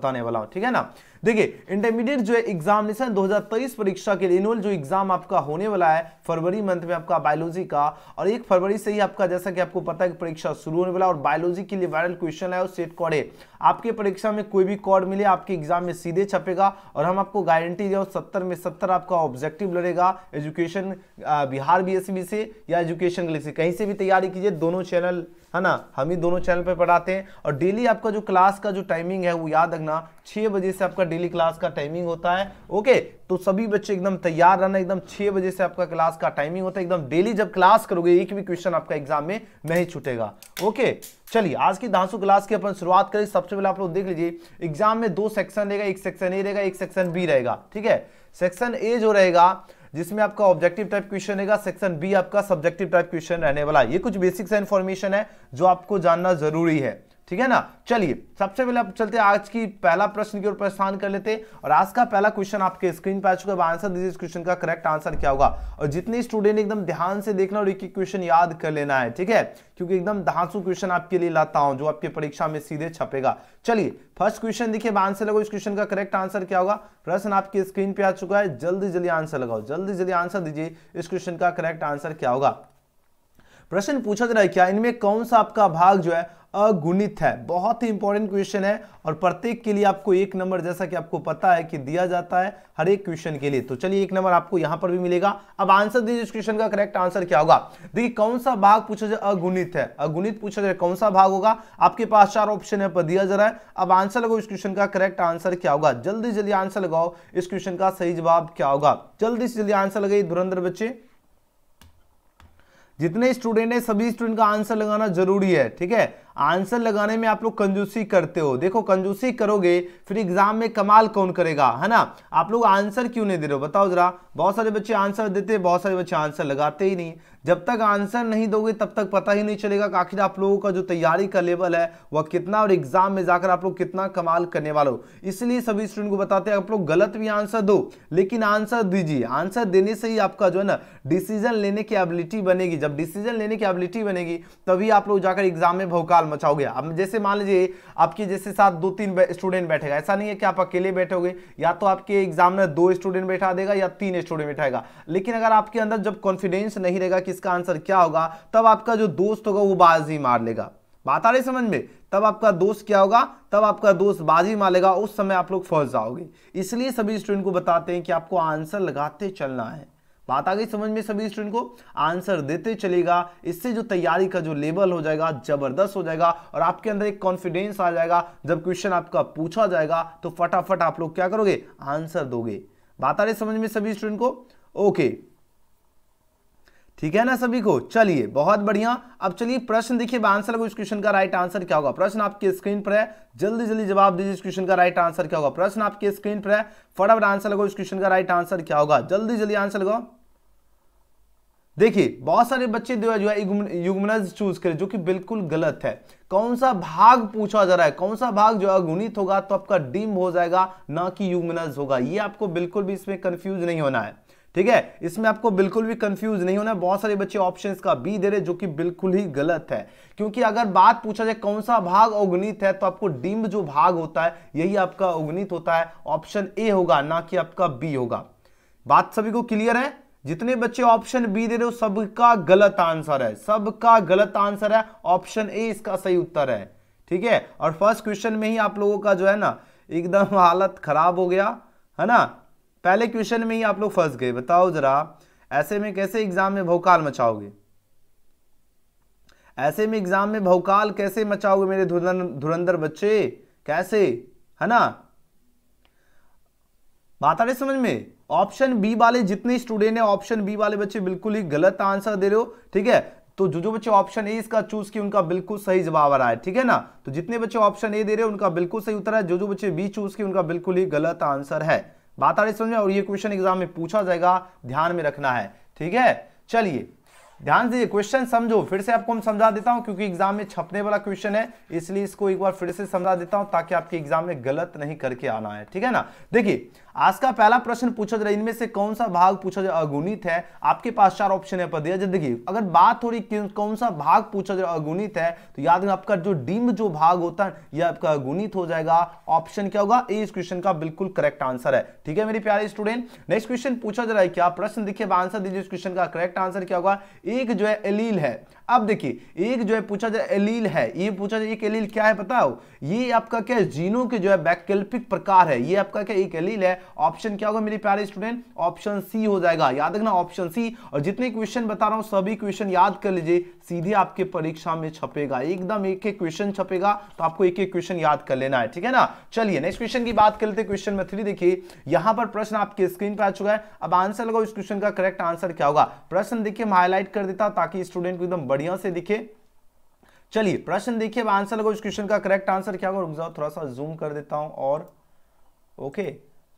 बताने वाला हूँ ठीक है ना देखिए इंटरमीडिएट जो है एग्जामिनेशन 2023 परीक्षा के लिए एनुअल जो एग्जाम आपका होने वाला है फरवरी मंथ में आपका बायोलॉजी का और एक फरवरी से ही आपका जैसा कि आपको पता है कि परीक्षा शुरू होने वाला और बायोलॉजी के लिए वायरल क्वेश्चन है और सेट कॉड है आपके परीक्षा में कोई भी कॉड मिले आपके एग्जाम में सीधे छपेगा और हम आपको गारंटी दे सत्तर में सत्तर आपका ऑब्जेक्टिव लड़ेगा एजुकेशन बिहार बी e से या एजुकेशन से कहीं से भी तैयारी कीजिए दोनों चैनल है ना हम ही दोनों चैनल पर पढ़ाते हैं और डेली आपका जो क्लास का जो टाइमिंग है वो याद रखना छः बजे से आपका डेली क्लास का टाइमिंग होता है ओके तो सभी बच्चे एकदम तैयार रहना एकदम छह बजे से आपका क्लास का टाइमिंग होता है एकदम डेली जब क्लास करोगे एक भी क्वेश्चन आपका एग्जाम में नहीं छूटेगा ओके चलिए आज की धांसू क्लास की अपन शुरुआत करें सबसे पहले आप लोग देख लीजिए एग्जाम में दो सेक्शन रहेगा एक सेक्शन ए रहेगा एक सेक्शन बी रहेगा ठीक है सेक्शन ए जो रहेगा जिसमें आपका ऑब्जेक्टिव टाइप क्वेश्चन रहेगा सेक्शन बी आपका सब्जेक्टिव टाइप क्वेश्चन रहने वाला ये कुछ बेसिक सा इन्फॉर्मेशन है जो आपको जानना जरूरी है ठीक है ना चलिए सबसे पहले आप चलते हैं आज की पहला प्रश्न की ओर प्रस्थान कर लेते हैं और आज का पहला क्वेश्चन आपके स्क्रीन पर आ चुका है आंसर दीजिए इस क्वेश्चन का करेक्ट आंसर क्या होगा और जितने स्टूडेंट एकदम ध्यान से देखना और एक एक क्वेश्चन याद कर लेना है ठीक है क्योंकि एकदम धांसू क्वेश्चन आपके लिए लाता हूं जो आपके परीक्षा में सीधे छपेगा चलिए फर्स्ट क्वेश्चन देखिए आंसर लगाओ इस क्वेश्चन का करेक्ट आंसर क्या होगा प्रश्न आपके स्क्रीन पे आ चुका है जल्दी जल्दी आंसर लगाओ जल्दी जल्दी आंसर दीजिए इस क्वेश्चन का करेक्ट आंसर क्या होगा प्रश्न पूछा जा रहा है क्या इनमें कौन सा आपका भाग जो है अगुणित है बहुत ही इंपॉर्टेंट क्वेश्चन है और प्रत्येक के लिए आपको एक नंबर जैसा कि आपको पता है कि दिया जाता है हर एक क्वेश्चन के लिए तो चलिए एक नंबर आपको यहां पर भी मिलेगा अब आंसर दीजिए इस क्वेश्चन का करेक्ट आंसर क्या होगा देखिए कौन सा भाग पूछा जाए अगुणित है अगुणित पूछा जाए कौन सा भाग होगा आपके पास चार ऑप्शन है पर दिया जा रहा है अब आंसर लगाओ इस क्वेश्चन का करेक्ट आंसर क्या होगा जल्दी जल्दी आंसर लगाओ इस क्वेश्चन का सही जवाब क्या होगा जल्दी से जल्दी आंसर लगाइए धुरंधर बच्चे जितने स्टूडेंट है सभी स्टूडेंट का आंसर लगाना जरूरी है ठीक है आंसर लगाने में आप लोग कंजूसी करते हो देखो कंजूसी करोगे फिर एग्जाम में कमाल कौन करेगा है ना आप लोग आंसर क्यों नहीं दे रहे हो बताओ जरा बहुत सारे बच्चे आंसर देते हैं बहुत सारे बच्चे आंसर लगाते ही नहीं जब तक आंसर नहीं दोगे तब तक पता ही नहीं चलेगा कि आखिर आप लोगों का जो तैयारी का लेवल है वह कितना और एग्जाम में जाकर आप लोग कितना कमाल करने वाले हो इसलिए सभी स्टूडेंट को बताते हैं आप लोग गलत भी आंसर दो लेकिन आंसर दीजिए आंसर देने से ही आपका जो है ना डिसीजन लेने की एबिलिटी बनेगी जब डिसीजन लेने की एबिलिटी बनेगी तभी आप लोग जाकर एग्जाम में भोकाल हड़कंप मचाओगे अब जैसे मान लीजिए आपके जैसे साथ दो तीन स्टूडेंट बैठेगा ऐसा नहीं है कि आप अकेले बैठोगे या तो आपके एग्जामिनर दो स्टूडेंट बैठा देगा या तीन स्टूडेंट बैठाएगा लेकिन अगर आपके अंदर जब कॉन्फिडेंस नहीं रहेगा कि इसका आंसर क्या होगा तब आपका जो दोस्त होगा वो बाजी मार लेगा बात आ रही समझ में तब आपका दोस्त क्या होगा तब आपका दोस्त बाजी मारेगा उस समय आप लोग फंस जाओगे इसलिए सभी स्टूडेंट को बताते हैं कि आपको आंसर लगाते चलना है बात आ गई समझ में सभी स्टूडेंट को आंसर देते चलेगा इससे जो तैयारी का जो लेवल हो जाएगा जबरदस्त हो जाएगा और आपके अंदर एक कॉन्फिडेंस आ जाएगा जब क्वेश्चन आपका पूछा जाएगा तो फटाफट आप लोग क्या करोगे आंसर दोगे बात आ रही समझ में सभी स्टूडेंट को ओके ठीक है ना सभी को चलिए बहुत बढ़िया अब चलिए प्रश्न देखिए आंसर इस क्वेश्चन का राइट आंसर क्या होगा प्रश्न आपके स्क्रीन पर है जल्दी जल्दी जवाब दीजिए इस क्वेश्चन का राइट आंसर क्या होगा प्रश्न आपके स्क्रीन पर है फटाफट आंसर लगाओ इस क्वेश्चन का राइट आंसर क्या होगा जल्दी जल्दी आंसर लगाओ देखिए बहुत सारे बच्चे जो है जो है युगमनज चूज करें जो कि बिल्कुल गलत है कौन सा भाग पूछा जा रहा है कौन सा भाग जो है गुणित होगा तो आपका डीम हो जाएगा ना कि युगमनज होगा ये आपको बिल्कुल भी इसमें कंफ्यूज नहीं होना है ठीक है इसमें आपको बिल्कुल भी कंफ्यूज नहीं होना बहुत सारे बच्चे ऑप्शन का बी दे रहे जो कि बिल्कुल ही गलत है क्योंकि अगर बात पूछा जाए कौन सा भाग अवगुणित है तो आपको डिम्ब जो भाग होता है यही आपका अवगुणित होता है ऑप्शन ए होगा ना कि आपका बी होगा बात सभी को क्लियर है जितने बच्चे ऑप्शन बी दे रहे हो सबका गलत आंसर है सबका गलत आंसर है ऑप्शन ए इसका सही उत्तर है ठीक है और फर्स्ट क्वेश्चन में ही आप लोगों का जो है ना एकदम हालत खराब हो गया है ना पहले क्वेश्चन में ही आप लोग फंस गए बताओ जरा ऐसे में कैसे एग्जाम में भौकाल मचाओगे ऐसे में एग्जाम में भौकाल कैसे मचाओगे मेरे धुरंधर बच्चे कैसे है ना बात आ रही समझ में ऑप्शन बी वाले जितने स्टूडेंट है ऑप्शन बी वाले बच्चे बिल्कुल ही गलत आंसर दे रहे हो ठीक है तो जो जो बच्चे ऑप्शन ए इसका चूज किए उनका बिल्कुल सही जवाब आ रहा है ठीक है ना तो जितने बच्चे ऑप्शन ए दे रहे हो उनका बिल्कुल सही उत्तर है जो जो बच्चे बी चूज किए उनका बिल्कुल ही गलत आंसर है बात आ रही समझ में और ये क्वेश्चन एग्जाम में पूछा जाएगा ध्यान में रखना है ठीक है चलिए ध्यान दीजिए क्वेश्चन समझो फिर से आपको हम समझा देता हूं क्योंकि एग्जाम में छपने वाला क्वेश्चन है इसलिए इसको एक बार फिर से समझा देता हूं ताकि आपके एग्जाम में गलत नहीं करके आना है ठीक है ना देखिए आज का पहला प्रश्न पूछा जा रहा है इनमें से कौन सा भाग पूछा जा अगुणित है आपके पास चार ऑप्शन है पर देखिए अगर बात हो रही कौन सा भाग पूछा जा अगुणित है तो याद रखना आपका जो डिम्ब जो भाग होता है यह आपका अगुणित हो जाएगा ऑप्शन क्या होगा इस क्वेश्चन का बिल्कुल करेक्ट आंसर है ठीक है मेरे प्यारे स्टूडेंट नेक्स्ट क्वेश्चन पूछा जा रहा है क्या प्रश्न देखिए आंसर दीजिए इस क्वेश्चन का करेक्ट आंसर क्या होगा एक जो है एलील है अब देखिए एक जो है पूछा जाए एलील है ये पूछा जाए एक एलील क्या है बताओ ये आपका क्या जीनो के जो है वैकल्पिक प्रकार है ये आपका क्या एक एलील है ऑप्शन क्या होगा मेरे प्यारे स्टूडेंट ऑप्शन सी हो जाएगा याद रखना ऑप्शन सी और जितने क्वेश्चन बता रहा हूँ सभी क्वेश्चन याद कर लीजिए सीधे आपके परीक्षा में छपेगा एकदम एक एक क्वेश्चन छपेगा तो आपको एक एक क्वेश्चन याद कर लेना है ठीक है ना चलिए नेक्स्ट क्वेश्चन की बात कर लेते हैं क्वेश्चन नंबर थ्री देखिए यहां पर प्रश्न आपके स्क्रीन पर आ चुका है अब आंसर लगाओ इस क्वेश्चन का करेक्ट आंसर क्या होगा प्रश्न देखिए हाईलाइट कर देता ताकि स्टूडेंट को एकदम बढ़िया से दिखे चलिए प्रश्न देखिए अब आंसर लगो इस क्वेश्चन का करेक्ट आंसर क्या होगा रुक जाओ थोड़ा सा जूम कर देता हूं और ओके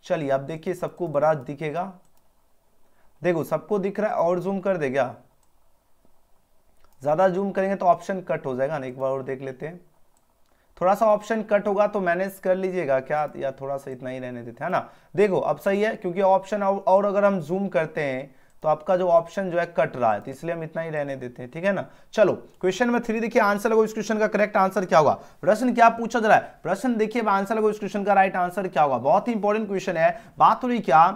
चलिए अब देखिए सबको बड़ा दिखेगा देखो सबको दिख रहा है और जूम कर देगा ज्यादा जूम करेंगे तो ऑप्शन कट हो जाएगा ना एक बार और देख लेते हैं थोड़ा सा ऑप्शन कट होगा तो मैनेज कर लीजिएगा क्या या थोड़ा सा इतना ही रहने देते है ना देखो अब सही है क्योंकि ऑप्शन और अगर हम जूम करते हैं तो आपका जो ऑप्शन जो है कट रहा है तो इसलिए हम इतना ही रहने देते हैं ठीक है ना चलो क्वेश्चन नंबर थ्री देखिए आंसर लगो इस क्वेश्चन का करेक्ट आंसर क्या होगा प्रश्न क्या पूछा जा रहा है प्रश्न देखिए आंसर लगो इस क्वेश्चन का राइट आंसर क्या होगा बहुत ही इंपॉर्टेंट क्वेश्चन है बात हो रही क्या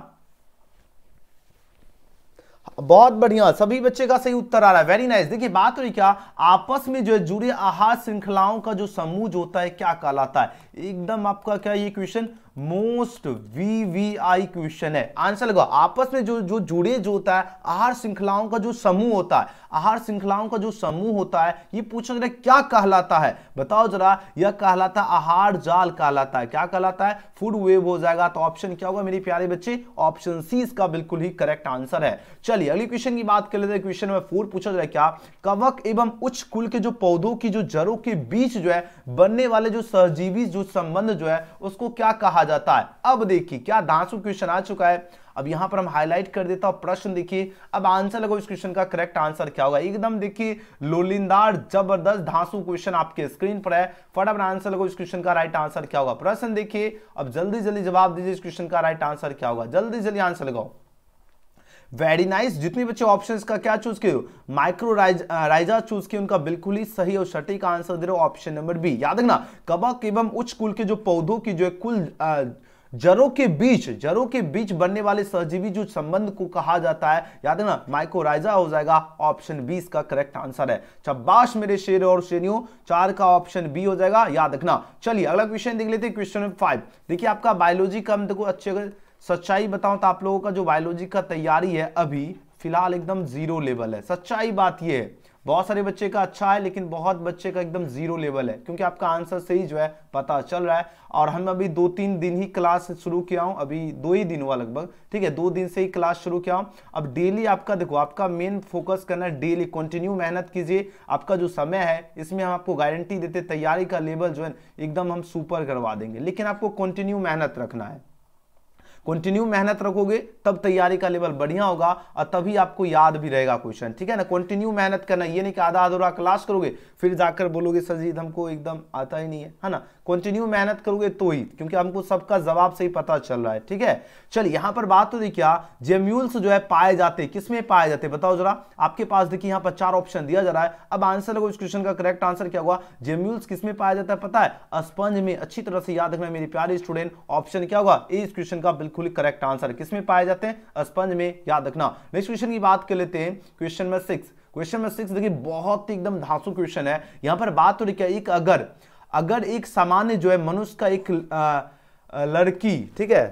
बहुत बढ़िया सभी बच्चे का सही उत्तर आ रहा है वेरी नाइस देखिए बात हो रही क्या आपस में जो है जुड़े आहार श्रृंखलाओं का जो समूह जो होता है क्या कहलाता है एकदम आपका क्या ये क्वेश्चन मोस्ट वीवीआई क्वेश्चन है आंसर लगाओ आपस में जो जो जुड़े जो होता है आहार श्रृंखलाओं का जो समूह होता है आहार श्रृंखलाओं का जो समूह होता है ये पूछा जरा क्या कहलाता है बताओ जरा यह कहलाता आहार जाल कहलाता है क्या कहलाता है फूड वेव हो जाएगा तो ऑप्शन क्या होगा मेरे प्यारे बच्चे ऑप्शन सी इसका बिल्कुल ही करेक्ट आंसर है चलिए अगले क्वेश्चन की बात कर लेते हैं क्वेश्चन नंबर फोर पूछा जरा क्या कवक एवं उच्च कुल के जो पौधों की जो जड़ों के बीच जो है बनने वाले जो सहजीवी जो संबंध जो है उसको क्या कहा आ जाता है अब देखिए क्या धांसु क्वेश्चन आ चुका है अब यहां पर हम हाईलाइट कर देता हूं प्रश्न देखिए अब आंसर लगाओ इस क्वेश्चन का करेक्ट आंसर क्या होगा एकदम देखिए लोलिंदार जबरदस्त धांसु क्वेश्चन आपके स्क्रीन पर है फटाफट आंसर लगाओ इस क्वेश्चन का राइट आंसर क्या होगा प्रश्न देखिए अब जल्दी जल्दी जवाब दीजिए इस क्वेश्चन का राइट आंसर क्या होगा जल्दी जल्दी आंसर लगाओ वेरी नाइस जितने बच्चे ऑप्शन का क्या चूज किए हो माइक्रो राइजा चूज किए उनका बिल्कुल ही सही और सटीक आंसर दे रहे हो ऑप्शन नंबर बी याद रखना कबक एवं उच्च कुल के जो पौधों की जो कुल आ, जरों के बीच जरों के बीच बनने वाले सहजीवी जो संबंध को कहा जाता है याद है ना माइकोराइजा हो जाएगा ऑप्शन बी इसका करेक्ट आंसर है शब्बाश मेरे शेर और श्रेणियों चार का ऑप्शन बी हो जाएगा याद रखना चलिए अगला क्वेश्चन देख लेते हैं क्वेश्चन नंबर फाइव देखिए आपका बायोलॉजी का हम देखो अच्छे सच्चाई बताऊं तो आप लोगों का जो बायोलॉजी का तैयारी है अभी फिलहाल एकदम जीरो लेवल है सच्चाई बात यह है बहुत सारे बच्चे का अच्छा है लेकिन बहुत बच्चे का एकदम जीरो लेवल है क्योंकि आपका आंसर से ही जो है पता चल रहा है और हम अभी दो तीन दिन ही क्लास शुरू किया हूँ अभी दो ही दिन हुआ लगभग ठीक है दो दिन से ही क्लास शुरू किया हूं अब डेली आपका देखो आपका मेन फोकस करना है डेली कंटिन्यू मेहनत कीजिए आपका जो समय है इसमें हम आपको गारंटी देते तैयारी का लेवल जो है एकदम हम सुपर करवा देंगे लेकिन आपको कंटिन्यू मेहनत रखना है कंटिन्यू मेहनत रखोगे तब तैयारी का लेवल बढ़िया होगा और तभी आपको याद भी रहेगा क्वेश्चन ठीक है ना कंटिन्यू मेहनत करना ये नहीं कि आधा अधूरा क्लास करोगे फिर जाकर बोलोगे सर जी हमको एकदम आता ही नहीं है है ना कंटिन्यू मेहनत करोगे तो ही क्योंकि हमको सबका जवाब से पता चल रहा है ठीक है चल यहां पर बात तो रही क्या जेम्यूल्स जो है पाए जाते किसमें पाए जाते बताओ जरा आपके पास देखिए यहां पर चार ऑप्शन दिया जा रहा है अब आंसर होगा इस क्वेश्चन का करेक्ट आंसर क्या हुआ जेम्यूल्स किसमें पाया जाता है पता है स्पंज में अच्छी तरह से याद रखना मेरे प्यारे स्टूडेंट ऑप्शन क्या होगा इस क्वेश्चन का बिल्कुल करेक्ट आंसर किसमें पाए जाते हैं स्पंज में याद रखना नेक्स्ट क्वेश्चन की बात कर लेते हैं question number six question number six देखिए बहुत ही एकदम धांसू क्वेश्चन है यहां पर बात हो रही क्या एक अगर अगर एक सामान्य जो है मनुष्य का एक लड़की ठीक है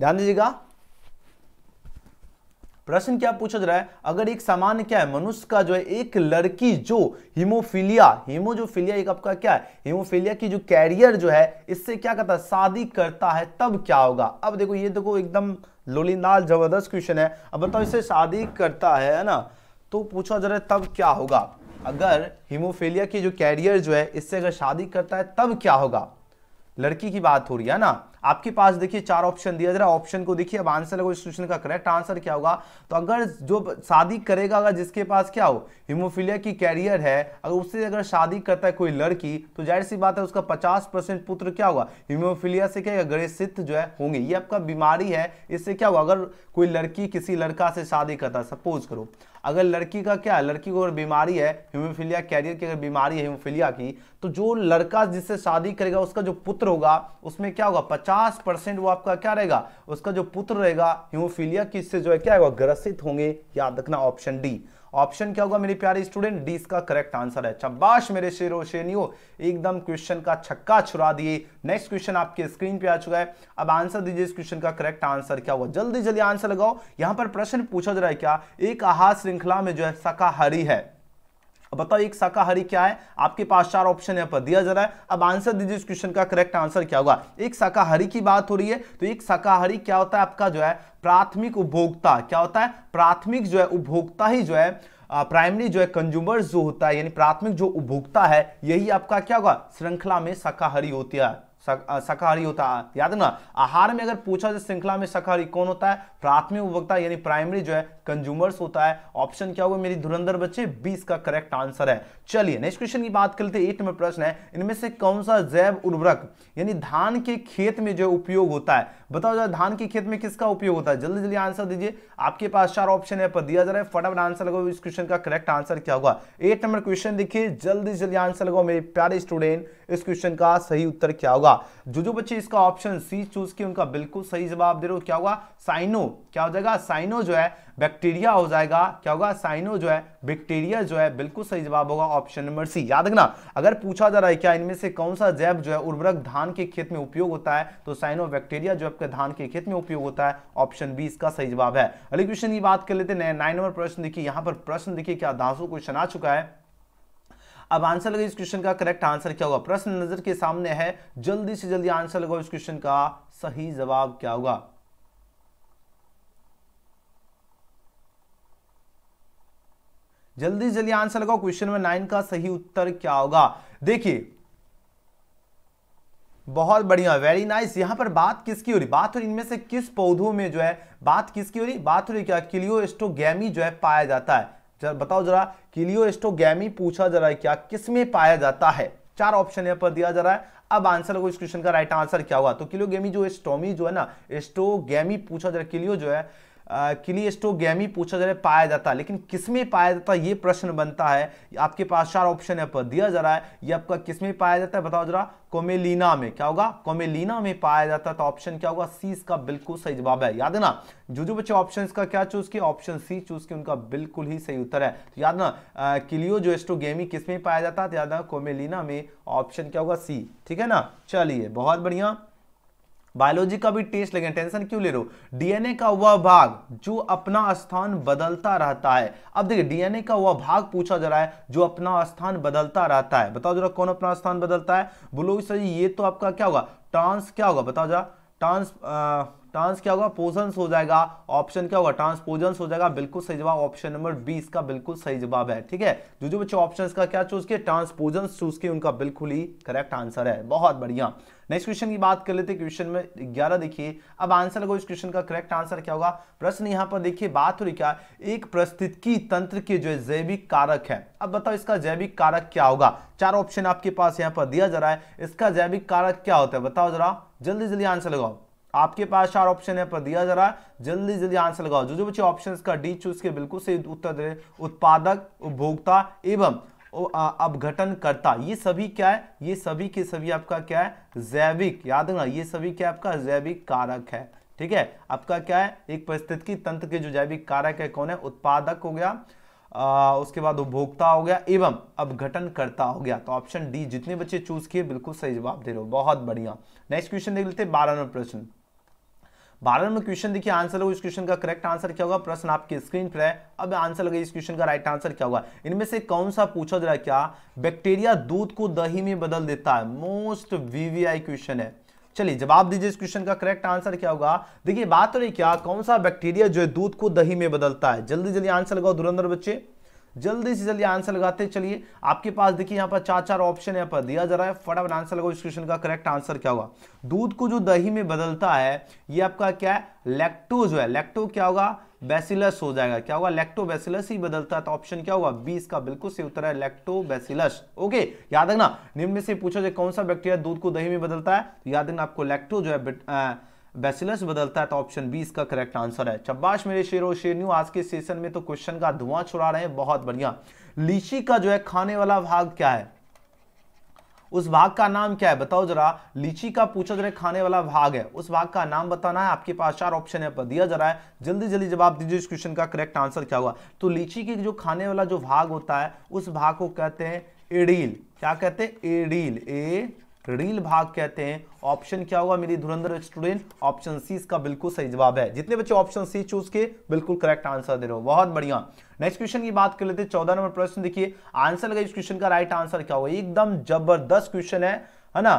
ध्यान दीजिएगा प्रश्न क्या पूछा जा रहा है अगर एक सामान्य क्या है मनुष्य का जो है एक लड़की जो हिमोफीलिया हीमो जो फिलिया एक आपका क्या है हिमोफिलिया की जो कैरियर जो है इससे क्या करता है शादी करता है तब क्या होगा अब देखो ये देखो एकदम लोलिंदाल जबरदस्त क्वेश्चन है अब बताओ इससे शादी करता है ना तो पूछा जा रहा है तब क्या होगा अगर हिमोफेलिया की जो कैरियर जो है इससे अगर शादी करता है तब क्या होगा लड़की की बात हो रही है ना आपके पास देखिए चार ऑप्शन दिया जरा ऑप्शन को देखिए अब आंसर है इस क्वेश्चन का करेक्ट आंसर क्या होगा तो अगर जो शादी करेगा अगर जिसके पास क्या हो हिमोफीलिया की कैरियर है अगर उससे अगर शादी करता है कोई लड़की तो जाहिर सी बात है उसका पचास पुत्र क्या होगा हिमोफीलिया से क्या ग्रसित जो है होंगे ये आपका बीमारी है इससे क्या होगा अगर कोई लड़की किसी लड़का से शादी करता है सपोज करो अगर लड़की का क्या लड़की को अगर बीमारी है हिमोफिलिया कैरियर की अगर बीमारी है ह्यूमोफिलिया की तो जो लड़का जिससे शादी करेगा उसका जो पुत्र होगा उसमें क्या होगा पचास 50 परसेंट वो आपका क्या रहेगा उसका जो पुत्र रहेगा ह्यूमोफीलिया किससे जो है क्या होगा ग्रसित होंगे याद रखना ऑप्शन डी ऑप्शन क्या होगा मेरे प्यारे स्टूडेंट डी इसका करेक्ट आंसर है चब्बाश मेरे शेर शेनियो एकदम क्वेश्चन का छक्का छुरा दिए नेक्स्ट क्वेश्चन आपके स्क्रीन पे आ चुका है अब आंसर दीजिए इस क्वेश्चन का करेक्ट आंसर क्या हुआ जल्दी जल्दी आंसर लगाओ यहां पर प्रश्न पूछा जा रहा है क्या एक आहार श्रृंखला में जो है शाकाहारी है अब बताओ एक शाकाहारी क्या है आपके पास चार ऑप्शन यहाँ पर दिया जा रहा है अब आंसर दीजिए इस क्वेश्चन का करेक्ट आंसर क्या होगा एक शाकाहारी की बात हो रही है तो एक शाकाहारी क्या होता है आपका जो है प्राथमिक उपभोक्ता क्या होता है प्राथमिक जो है उपभोक्ता ही जो है प्राइमरी जो है कंज्यूमर जो होता है यानी प्राथमिक जो उपभोक्ता है यही आपका क्या होगा श्रृंखला में शाकाहारी होती है शाकाहारी होता है याद ना आहार में अगर पूछा जाए श्रृंखला में शाकाहारी कौन होता है प्राथमिक उपभोक्ता यानी प्राइमरी जो है कंज्यूमर्स होता है ऑप्शन क्या हुआ मेरी धुरंधर बच्चे बीस का करेक्ट आंसर है चलिए नेक्स्ट क्वेश्चन की बात करते हैं एट नंबर प्रश्न है इनमें से कौन सा जैव उर्वरक यानी धान के खेत में जो उपयोग होता है बताओ जरा धान के खेत में किसका उपयोग होता है जल्दी जल्दी आंसर दीजिए आपके पास चार ऑप्शन है पर दिया जा रहा है फटाफट आंसर लगाओ इस क्वेश्चन का करेक्ट आंसर क्या होगा एट नंबर क्वेश्चन देखिए जल्दी जल्दी आंसर लगाओ मेरे प्यारे स्टूडेंट इस क्वेश्चन का सही उत्तर क्या होगा जो जो बच्चे इसका ऑप्शन सी चूज किए उनका बिल्कुल सही जवाब दे रहे हो क्या होगा साइनो क्या हो जाएगा साइनो जो है बैक्टीरिया हो जाएगा क्या होगा साइनो जो है बैक्टीरिया जो है बिल्कुल सही जवाब होगा ऑप्शन नंबर सी याद रखना अगर पूछा जा रहा है क्या इनमें से कौन सा जैव जो है उर्वरक धान के खेत में उपयोग होता है तो साइनो बैक्टीरिया जो आपके धान के खेत में उपयोग होता है ऑप्शन बी इसका सही जवाब है अगले क्वेश्चन की बात कर लेते हैं नाइन नंबर प्रश्न देखिए यहां पर प्रश्न देखिए क्या दासो क्वेश्चन आ चुका है अब आंसर लगाओ इस क्वेश्चन का करेक्ट आंसर क्या होगा प्रश्न नजर के सामने है जल्दी से जल्दी आंसर लगाओ इस क्वेश्चन का सही जवाब क्या होगा जल्दी से जल्दी आंसर लगाओ क्वेश्चन नंबर नाइन का सही उत्तर क्या होगा देखिए बहुत बढ़िया वेरी नाइस यहां पर बात किसकी हो रही बात हो रही इनमें से किस पौधों में जो है बात किसकी हो रही बात हो रही क्या क्लियोस्टोगैमी जो है पाया जाता है जर, बताओ जरा क्लियोस्टोगैमी पूछा जा रहा है क्या किसमें पाया जाता है चार ऑप्शन यहां पर दिया जा रहा है अब आंसर को इस क्वेश्चन का राइट आंसर क्या होगा तो क्लियोगेमी जो एस्टोमी जो है ना एस्टोगैमी पूछा जा रहा है किलियो जो है किलियस्टोगैमी पूछा जा रहा है पाया जाता है लेकिन किसमें पाया जाता है ये प्रश्न बनता है आपके पास चार ऑप्शन है पर दिया जा रहा है ये आपका किसमें पाया जाता है बताओ जरा कोमेलिना में क्या होगा कोमेलिना में पाया जाता है तो ऑप्शन क्या होगा सी इसका बिल्कुल सही जवाब है याद है ना जो जो बच्चे ऑप्शन का क्या चूज किया ऑप्शन सी चूज किया उनका बिल्कुल ही सही उत्तर है तो याद ना किलियो जो एस्टोगेमी किसमें पाया जाता है तो याद ना कोमेलिना में ऑप्शन क्या होगा सी ठीक है ना चलिए बहुत बढ़िया बायोलॉजी का भी टेस्ट लगे टेंशन क्यों ले रहे हो डीएनए का वह भाग जो अपना स्थान बदलता रहता है अब देखिए डीएनए का वह भाग पूछा जा रहा है जो अपना स्थान बदलता रहता है बताओ जरा कौन अपना स्थान बदलता है बोलो सर ये तो आपका क्या होगा ट्रांस क्या होगा बताओ जरा ट्रांस ट्रांस क्या होगा पोजन्स हो जाएगा ऑप्शन क्या होगा ट्रांसपोजन्स हो जाएगा बिल्कुल सही जवाब ऑप्शन नंबर बी इसका बिल्कुल सही जवाब है ठीक है जो जो बच्चे ऑप्शन का क्या चूज किए ट्रांसपोजन्स चूज किए उनका बिल्कुल ही करेक्ट आंसर है बहुत बढ़िया नेक्स्ट क्वेश्चन की बात कर लेते क्वेश्चन में ग्यारह देखिए अब आंसर लगो इस क्वेश्चन का करेक्ट आंसर क्या होगा प्रश्न यहाँ पर देखिए बात हो रही क्या एक प्रस्थितकी तंत्र के जो जैविक कारक है अब बताओ इसका जैविक कारक क्या होगा चार ऑप्शन आपके पास यहाँ पर दिया जा रहा है इसका जैविक कारक क्या होता है बताओ जरा जल्दी जल्दी आंसर लगाओ आपके पास चार ऑप्शन है पर दिया जा रहा है जल्दी जल्दी आंसर लगाओ जो जो बच्चे ऑप्शंस का डी चूज के बिल्कुल सही उत्तर दे उत्पादक उपभोक्ता एवं अपघटन करता ये सभी क्या है ये सभी के सभी आपका क्या है जैविक याद रखना ये सभी क्या आपका जैविक कारक है ठीक है आपका क्या है एक परिस्थिति तंत्र के जो जैविक कारक है कौन है उत्पादक हो गया आ, उसके बाद उपभोक्ता हो गया एवं अपघटन करता हो गया तो ऑप्शन डी जितने बच्चे चूज किए बिल्कुल सही जवाब दे रहे हो बहुत बढ़िया नेक्स्ट क्वेश्चन देख लेते हैं नंबर प्रश्न बारह नंबर क्वेश्चन देखिए आंसर होगा इस क्वेश्चन का करेक्ट आंसर क्या होगा प्रश्न आपके स्क्रीन पर है अब आंसर लगे इस क्वेश्चन का राइट आंसर क्या होगा इनमें से कौन सा पूछा जा रहा है क्या बैक्टीरिया दूध को दही में बदल देता है मोस्ट वीवीआई क्वेश्चन है चलिए जवाब दीजिए इस क्वेश्चन का करेक्ट आंसर क्या होगा देखिए बात हो रही क्या कौन सा बैक्टीरिया जो है दूध को दही में बदलता है जल्दी जल्दी आंसर लगाओ दुरंधर बच्चे जल्दी से जल्दी आंसर लगाते चलिए आपके पास देखिए यहाँ पर चार चार ऑप्शन यहाँ पर दिया जा रहा है फटाफट आंसर लगाओ इस क्वेश्चन का करेक्ट आंसर क्या होगा दूध को जो दही में बदलता है ये आपका क्या है लेक्टोज है लेक्टो क्या होगा बेसिलस हो जाएगा क्या होगा लेक्टो बेसिलस ही बदलता है तो ऑप्शन क्या होगा बी इसका बिल्कुल सही उत्तर है लेक्टो बेसिलस ओके याद रखना निम्न में से पूछा जाए कौन सा बैक्टीरिया दूध को दही में बदलता है तो याद रखना आपको लेक्टो जो है बेसिलस बदलता है तो ऑप्शन बी इसका करेक्ट आंसर है चब्बाश मेरे शेर शेर न्यू आज के सेशन में तो क्वेश्चन का धुआं छुड़ा रहे हैं बहुत बढ़िया लीची का जो है खाने वाला भाग क्या है उस भाग का नाम क्या है बताओ जरा लीची का पूछा जरा खाने वाला भाग है उस भाग का नाम बताना है आपके पास चार ऑप्शन है पर दिया जा रहा है जल्दी जल्दी जवाब दीजिए इस क्वेश्चन का करेक्ट आंसर क्या हुआ तो लीची की जो खाने वाला जो भाग होता है उस भाग को कहते हैं एडील क्या कहते हैं एडील ए रील भाग कहते हैं ऑप्शन क्या होगा मेरी धुरंधर स्टूडेंट ऑप्शन सी इसका बिल्कुल सही जवाब है जितने बच्चे ऑप्शन सी चूज किए बिल्कुल करेक्ट आंसर दे रहे हो बहुत बढ़िया नेक्स्ट क्वेश्चन की बात कर लेते हैं चौदह नंबर प्रश्न देखिए आंसर लगा इस क्वेश्चन का राइट आंसर क्या होगा एकदम जबरदस्त क्वेश्चन है है ना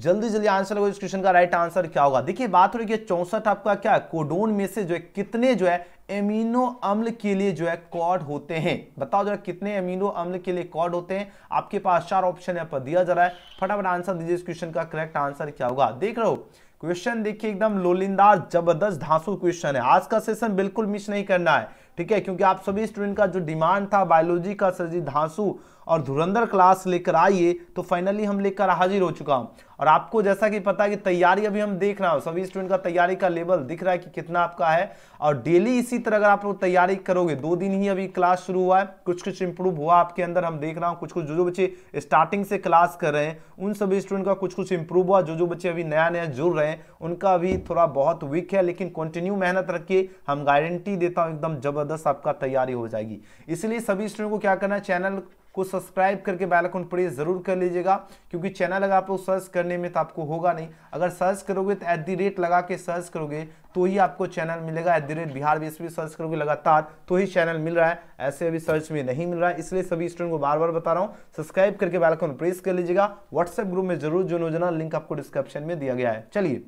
जल्दी जल्दी आंसर लगाओ इस क्वेश्चन का राइट आंसर क्या होगा देखिए बात हो रही है चौसठ आपका क्या है कोडोन में से जो है कितने जो है एमिनो अम्ल के लिए जो है कॉड होते हैं बताओ जरा कितने एमिनो अम्ल के लिए कॉड होते हैं आपके पास चार ऑप्शन यहाँ पर दिया जा रहा है फटाफट आंसर दीजिए इस क्वेश्चन का करेक्ट आंसर क्या होगा देख रहे हो क्वेश्चन देखिए एकदम लोलिंदार जबरदस्त धांसू क्वेश्चन है आज का सेशन बिल्कुल मिस नहीं करना है ठीक है क्योंकि आप सभी स्टूडेंट का जो डिमांड था बायोलॉजी का सर जी धांसू और धुरंधर क्लास लेकर आइए तो फाइनली हम लेकर हाजिर हो चुका हूँ और आपको जैसा कि पता है कि तैयारी अभी हम देख रहा हूँ सभी स्टूडेंट का तैयारी का लेवल दिख रहा है कि कितना आपका है और डेली इसी तरह अगर आप लोग तैयारी करोगे दो दिन ही अभी क्लास शुरू हुआ है कुछ कुछ इंप्रूव हुआ आपके अंदर हम देख रहा हूँ कुछ कुछ जो जो बच्चे स्टार्टिंग से क्लास कर रहे हैं उन सभी स्टूडेंट का कुछ कुछ इंप्रूव हुआ जो जो बच्चे अभी नया नया जुड़ रहे हैं उनका अभी थोड़ा बहुत वीक है लेकिन कंटिन्यू मेहनत रखिए हम गारंटी देता हूँ एकदम जबरदस्त आपका तैयारी हो जाएगी इसलिए सभी स्टूडेंट को क्या करना है चैनल को सब्सक्राइब करके बेल आइकन प्रेस जरूर कर लीजिएगा क्योंकि चैनल अगर आप लोग सर्च करने में तो आपको होगा नहीं अगर सर्च करोगे तो एट दी रेट लगा के सर्च करोगे तो ही आपको चैनल मिलेगा at the rate Bihar base भी सर्च करोगे लगातार तो ही चैनल मिल रहा है ऐसे अभी सर्च में नहीं मिल रहा है इसलिए सभी स्टूडेंट को बार बार बता रहा हूँ सब्सक्राइब करके बेलाइकन प्रेस कर लीजिएगा व्हाट्सएप ग्रुप में जरूर जो योजना लिंक आपको डिस्क्रिप्शन में दिया गया है चलिए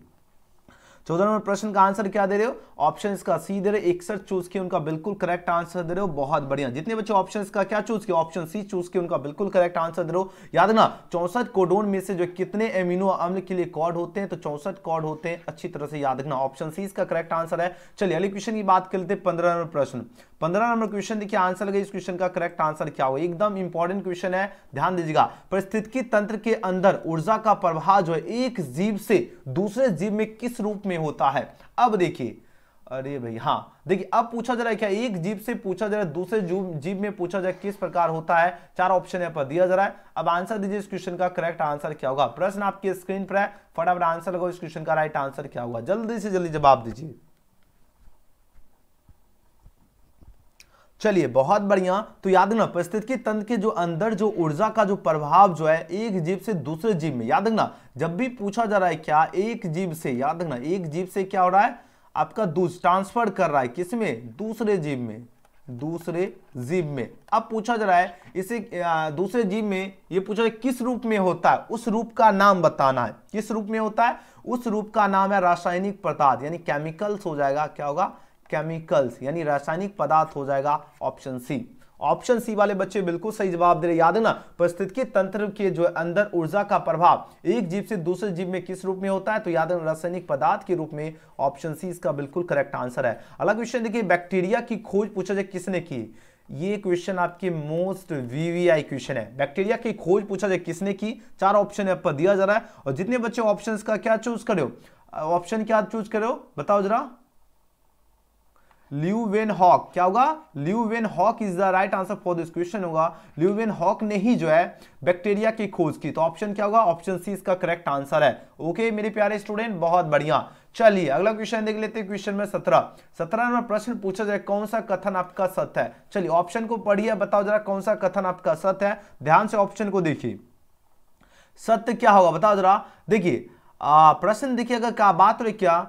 चौदह नंबर प्रश्न का आंसर क्या दे रहे हो ऑप्शन का सी दे रहे हो चूज किया उनका बिल्कुल करेक्ट आंसर दे रहे हो बहुत बढ़िया जितने बच्चे ऑप्शन का क्या चूज किया ऑप्शन सी चूज किया उनका बिल्कुल करेक्ट आंसर दे रहे हो याद ना चौसठ कोडोन में से जो कितने एमिनो अम्ल के लिए कॉड होते हैं तो चौसठ कॉड होते हैं अच्छी तरह से याद रखना ऑप्शन सी इसका करेक्ट आंसर है चलिए अगले क्वेश्चन की बात करते हैं पंद्रह नंबर प्रश्न पंद्रह नंबर क्वेश्चन देखिए आंसर लगे इस क्वेश्चन का करेक्ट आंसर क्या हो एकदम इंपॉर्टेंट क्वेश्चन है ध्यान दीजिएगा परिस्थितिकी तंत्र के अंदर ऊर्जा का प्रभाव जो है एक जीव से दूसरे जीव में किस रूप में होता है अब देखिए अरे भाई हाँ देखिए अब पूछा जा रहा है क्या एक जीव से पूछा जा रहा है दूसरे जीव में पूछा जाए किस प्रकार होता है चार ऑप्शन यहाँ पर दिया जा रहा है अब आंसर दीजिए इस क्वेश्चन का करेक्ट आंसर क्या होगा प्रश्न आपके स्क्रीन पर है फटाफट आंसर लगाओ इस क्वेश्चन का राइट आंसर क्या होगा जल्दी से जल्दी जवाब दीजिए चलिए बहुत बढ़िया तो याद रखना परिस्थितिकी तंत्र के जो अंदर जो ऊर्जा का जो प्रभाव जो है एक जीव से दूसरे जीव में याद रखना जब भी पूछा जा रहा है क्या एक जीव से याद रखना एक जीव से क्या हो रहा है आपका ट्रांसफर कर रहा है किसमें दूसरे जीव में दूसरे जीव में अब पूछा जा रहा है इसे दूसरे जीव में ये पूछा किस रूप में होता है उस रूप का नाम बताना है किस रूप में होता है उस रूप का नाम है रासायनिक पदार्थ यानी केमिकल्स हो जाएगा क्या होगा केमिकल्स यानी रासायनिक पदार्थ हो जाएगा ऑप्शन सी ऑप्शन सी वाले बच्चे बिल्कुल सही जवाब दे रहे याद है ना परिस्थितिकी तंत्र के जो अंदर ऊर्जा का प्रभाव एक जीव से दूसरे जीव में किस रूप में होता है तो याद है रासायनिक पदार्थ के रूप में ऑप्शन सी इसका बिल्कुल करेक्ट आंसर है अलग क्वेश्चन देखिए बैक्टीरिया की खोज पूछा जाए किसने की ये क्वेश्चन आपके मोस्ट वीवीआई क्वेश्चन है बैक्टीरिया की खोज पूछा जाए किसने की चार ऑप्शन यहाँ पर दिया जा रहा है और जितने बच्चे ऑप्शन का क्या चूज करो ऑप्शन क्या चूज करो बताओ जरा ल्यूवेन हॉक क्या होगा Leeuwenhoek is the right answer for this question होगा ल्यूवेन हॉक ने ही जो है बैक्टीरिया की खोज की तो ऑप्शन क्या होगा ऑप्शन सी इसका करेक्ट आंसर है ओके मेरे प्यारे स्टूडेंट बहुत बढ़िया चलिए अगला क्वेश्चन देख लेते हैं क्वेश्चन नंबर सत्रह सत्रह नंबर प्रश्न पूछा जाए कौन सा कथन आपका सत्य है चलिए ऑप्शन को पढ़िए बताओ जरा कौन सा कथन आपका सत्य है ध्यान से ऑप्शन को देखिए सत्य क्या होगा बताओ जरा देखिए प्रश्न देखिए अगर क्या बात हो क्या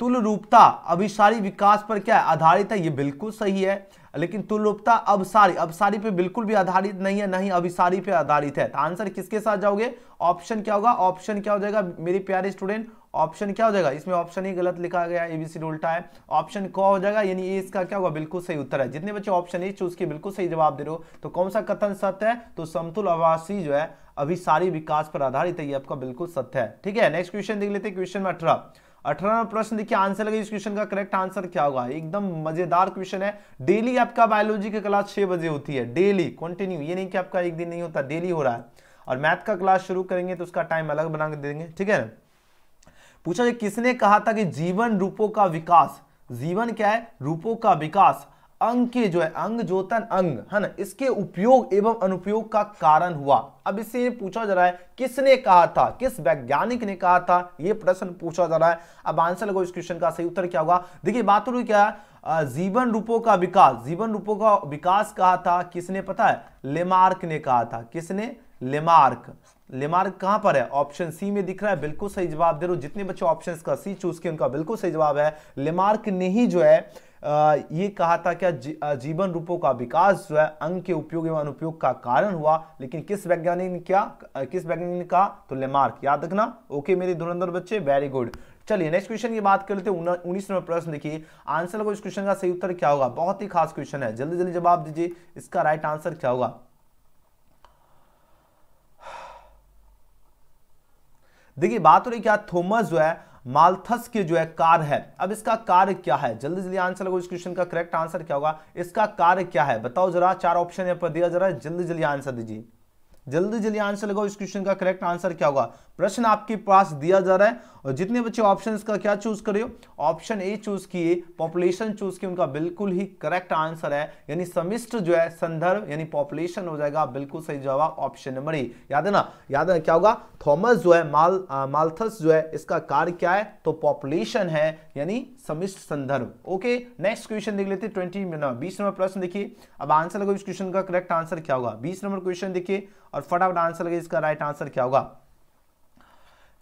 तुल रूपता अभिसारी विकास पर क्या है आधारित है ये बिल्कुल सही है लेकिन तुल रूपता अबसारी अबसारी पे बिल्कुल भी आधारित नहीं है नहीं अभिसारी पे आधारित है तो आंसर किसके साथ जाओगे ऑप्शन क्या होगा ऑप्शन क्या हो जाएगा मेरे प्यारे स्टूडेंट ऑप्शन क्या हो जाएगा इसमें ऑप्शन ही गलत लिखा गया एबीसी उल्टा है ऑप्शन क हो जाएगा यानी ए इसका क्या होगा बिल्कुल सही उत्तर है जितने बच्चे ऑप्शन ए चूज के बिल्कुल सही जवाब दे रहे हो तो कौन सा कथन सत्य है तो समतुल आवासी जो है सारी विकास पर आधारित है ये आपका बिल्कुल सत्य है ठीक है नेक्स्ट क्वेश्चन देख लेते हैं क्वेश्चन में अठारह अठारह प्रश्न देखिए आंसर लगे इस क्वेश्चन का करेक्ट आंसर क्या होगा एकदम मजेदार क्वेश्चन है डेली आपका बायोलॉजी की क्लास छह बजे होती है डेली कंटिन्यू ये नहीं कि आपका एक दिन नहीं होता डेली हो रहा है और मैथ का क्लास शुरू करेंगे तो उसका टाइम अलग बना देंगे ठीक है पूछा पूछा किसने कहा था कि जीवन रूपों का विकास जीवन क्या है रूपों का विकास अंग के जो है अंग जोतन अंग है ना इसके उपयोग एवं अनुपयोग का कारण हुआ अब इससे पूछा जा रहा है किसने कहा था किस वैज्ञानिक ने कहा था यह प्रश्न पूछा जा रहा है अब आंसर लगो इस क्वेश्चन का सही उत्तर क्या होगा देखिए बात हो क्या है जीवन रूपों का विकास जीवन रूपों का विकास कहा था किसने पता है लेमार्क ने कहा था किसने लेमार्क लेमार्क कहां पर है ऑप्शन सी में दिख रहा है बिल्कुल सही जवाब दे रहे हो जितने बच्चे ऑप्शन का सी चूज किया उनका बिल्कुल सही जवाब है लेमार्क ने ही जो है ये कहा था क्या जीवन रूपों का विकास जो है अंग के उपयोग एवं अनुपयोग का कारण हुआ लेकिन किस वैज्ञानिक ने क्या किस वैज्ञानिक ने कहा तो लेमार्क याद रखना ओके मेरे धुरंधर बच्चे वेरी गुड चलिए नेक्स्ट क्वेश्चन की बात कर लेते हैं उन्नीस नंबर प्रश्न देखिए आंसर को इस क्वेश्चन का सही उत्तर क्या होगा बहुत ही खास क्वेश्चन है जल्दी जल्दी जवाब दीजिए इसका राइट आंसर क्या होगा देखिए बात हो रही क्या थोमस जो है मालथस की जो है कार है अब इसका कार्य क्या है जल्दी जल्दी आंसर लगाओ इस क्वेश्चन का करेक्ट आंसर क्या होगा इसका कार्य क्या है बताओ जरा चार ऑप्शन यहां पर दिया जरा जल्दी जल्दी आंसर दीजिए जल्दी जल्दी आंसर लगाओ इस क्वेश्चन का करेक्ट आंसर क्या होगा प्रश्न आपके पास दिया जा रहा है और जितने बच्चे ऑप्शन का क्या चूज कर रहे हो ऑप्शन ए चूज किए पॉपुलेशन चूज किए उनका बिल्कुल ही करेक्ट आंसर है यानी समिष्ट जो है संदर्भ यानी पॉपुलेशन हो जाएगा बिल्कुल सही जवाब ऑप्शन नंबर ए याद है ना याद है क्या होगा थॉमस जो है माल आ, मालथस जो है इसका कार्य क्या है तो पॉपुलेशन है यानी समिष्ट संदर्भ ओके नेक्स्ट क्वेश्चन देख लेते हैं ट्वेंटी बीस नंबर प्रश्न देखिए अब आंसर लगाओ इस क्वेश्चन का करेक्ट आंसर क्या होगा बीस नंबर क्वेश्चन देखिए और फटाफट आंसर लगे इसका राइट आंसर क्या होगा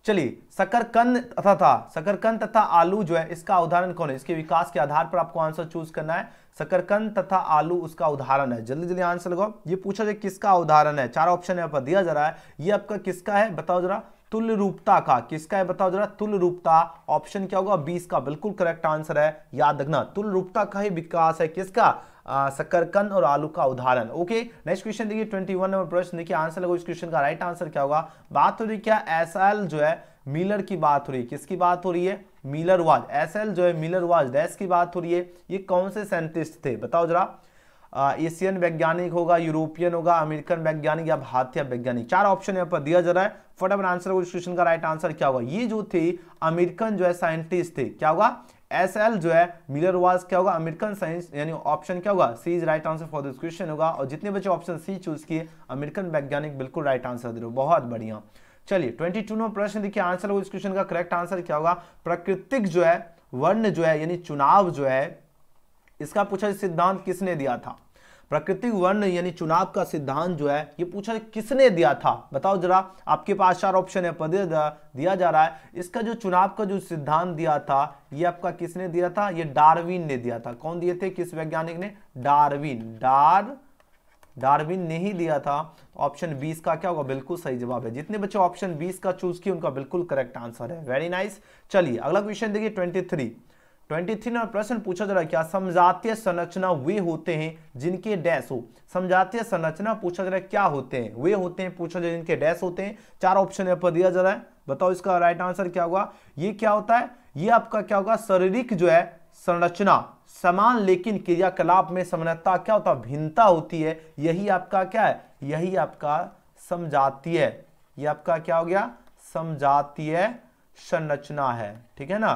चलिए शकरकंद तथा था शकरकंद तथा आलू जो है इसका उदाहरण कौन है इसके विकास के आधार पर आपको आंसर चूज करना है शकरकंद तथा आलू उसका उदाहरण है जल्दी जल्दी आंसर लगाओ ये पूछा जाए किसका उदाहरण है चार ऑप्शन यहाँ पर दिया जा रहा है ये आपका किसका है बताओ जरा तुल्य रूपता का किसका है बताओ जरा तुल रूपता ऑप्शन क्या होगा बीस का बिल्कुल करेक्ट आंसर है याद रखना तुल रूपता का ही विकास है किसका सक्करकंद और आलू का उदाहरण ओके नेक्स्ट क्वेश्चन देखिए ट्वेंटी वन नंबर प्रश्न देखिए आंसर लगो इस क्वेश्चन का राइट आंसर क्या होगा बात हो रही क्या एस जो है मिलर की बात हो रही है किसकी बात हो रही है मिलर वाज एस जो है मिलर वाज डैश की बात हो रही है ये कौन से साइंटिस्ट थे बताओ जरा एशियन वैज्ञानिक होगा यूरोपियन होगा अमेरिकन वैज्ञानिक या भारतीय वैज्ञानिक चार ऑप्शन यहाँ पर दिया जा रहा है फटाफट आंसर इस क्वेश्चन का राइट आंसर क्या होगा ये जो थे अमेरिकन जो है साइंटिस्ट थे क्या होगा एस एल जो है मिलर वाज क्या होगा अमेरिकन साइंस यानी ऑप्शन क्या होगा C is right answer for this question होगा और जितने बच्चे ऑप्शन सी चूज किए अमेरिकन वैज्ञानिक बिल्कुल राइट आंसर दे रहे हो बहुत बढ़िया चलिए 22 नंबर प्रश्न देखिए आंसर होगा इस क्वेश्चन का करेक्ट आंसर क्या होगा प्राकृतिक जो है वर्ण जो है यानी चुनाव जो है इसका पूछा सिद्धांत किसने दिया था प्राकृतिक वर्ण यानी चुनाव का सिद्धांत जो है ये पूछा किसने दिया था बताओ जरा आपके पास चार ऑप्शन है पद दिया जा रहा है इसका जो चुनाव का जो सिद्धांत दिया था ये आपका किसने दिया था ये डार्विन ने दिया था कौन दिए थे किस वैज्ञानिक ने डार्विन डार डार्विन ने ही दिया था ऑप्शन बीस का क्या होगा बिल्कुल सही जवाब है जितने बच्चे ऑप्शन बीस का चूज किए उनका बिल्कुल करेक्ट आंसर है वेरी नाइस चलिए अगला क्वेश्चन देखिए ट्वेंटी ट्वेंटी नंबर प्रश्न पूछा जा रहा है क्या समझातीय संरचना वे होते हैं जिनके डैश हो समझातीय संरचना पूछा जा रहा है क्या होते हैं वे होते हैं पूछा जा रहा है जिनके डैश होते हैं चार ऑप्शन यहाँ पर दिया जा रहा है बताओ इसका राइट आंसर क्या होगा ये क्या होता है ये आपका क्या होगा शारीरिक जो है संरचना समान लेकिन क्रियाकलाप में समानता क्या होता है भिन्नता होती है यही आपका क्या है यही आपका समझातीय ये आपका क्या हो गया समझातीय संरचना है ठीक है ना